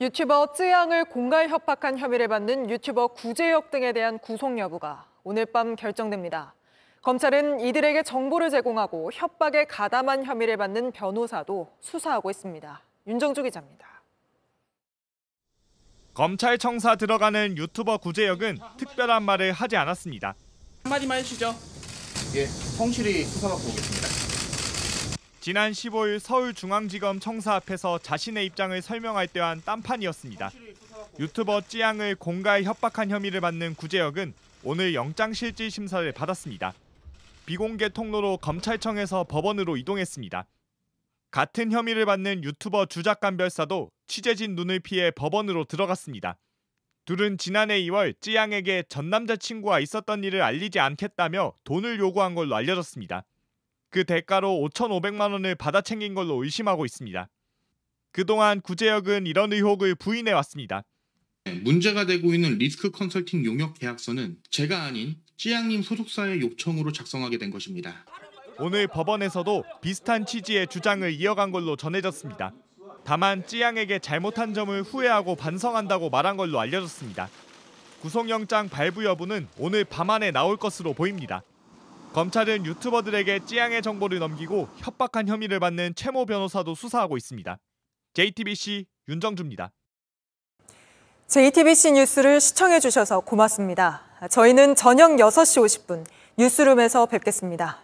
유튜버 쯔양을 공갈 협박한 혐의를 받는 유튜버 구제역 등에 대한 구속 여부가 오늘 밤 결정됩니다. 검찰은 이들에게 정보를 제공하고 협박에 가담한 혐의를 받는 변호사도 수사하고 있습니다. 윤정주 기자입니다. 검찰청사 들어가는 유튜버 구제역은 특별한 말을 하지 않았습니다. 한마디만 해주시죠. 예, 성실히 수사받고 오겠습니다. 지난 15일 서울중앙지검 청사 앞에서 자신의 입장을 설명할 때한 딴판이었습니다. 유튜버 찌양을 공갈 협박한 혐의를 받는 구제역은 오늘 영장실질 심사를 받았습니다. 비공개 통로로 검찰청에서 법원으로 이동했습니다. 같은 혐의를 받는 유튜버 주작감별사도 취재진 눈을 피해 법원으로 들어갔습니다. 둘은 지난해 2월 찌양에게 전 남자친구와 있었던 일을 알리지 않겠다며 돈을 요구한 걸로 알려졌습니다. 그 대가로 5,500만 원을 받아 챙긴 걸로 의심하고 있습니다. 그동안 구제역은 이런 의혹을 부인해 왔습니다. 문제가 되고 있는 리스크 컨설팅 용역 계약서는 제가 아닌 찌양님 소속사의 요청으로 작성하게 된 것입니다. 오늘 법원에서도 비슷한 취지의 주장을 이어간 걸로 전해졌습니다. 다만 찌양에게 잘못한 점을 후회하고 반성한다고 말한 걸로 알려졌습니다. 구속영장 발부 여부는 오늘 밤 안에 나올 것으로 보입니다. 검찰은 유튜버들에게 찌양의 정보를 넘기고 협박한 혐의를 받는 최모 변호사도 수사하고 있습니다. JTBC 윤정주입니다. JTBC 뉴스를 시청해 주셔서 고맙습니다. 저희는 저녁 6시 50분 뉴스룸에서 뵙겠습니다.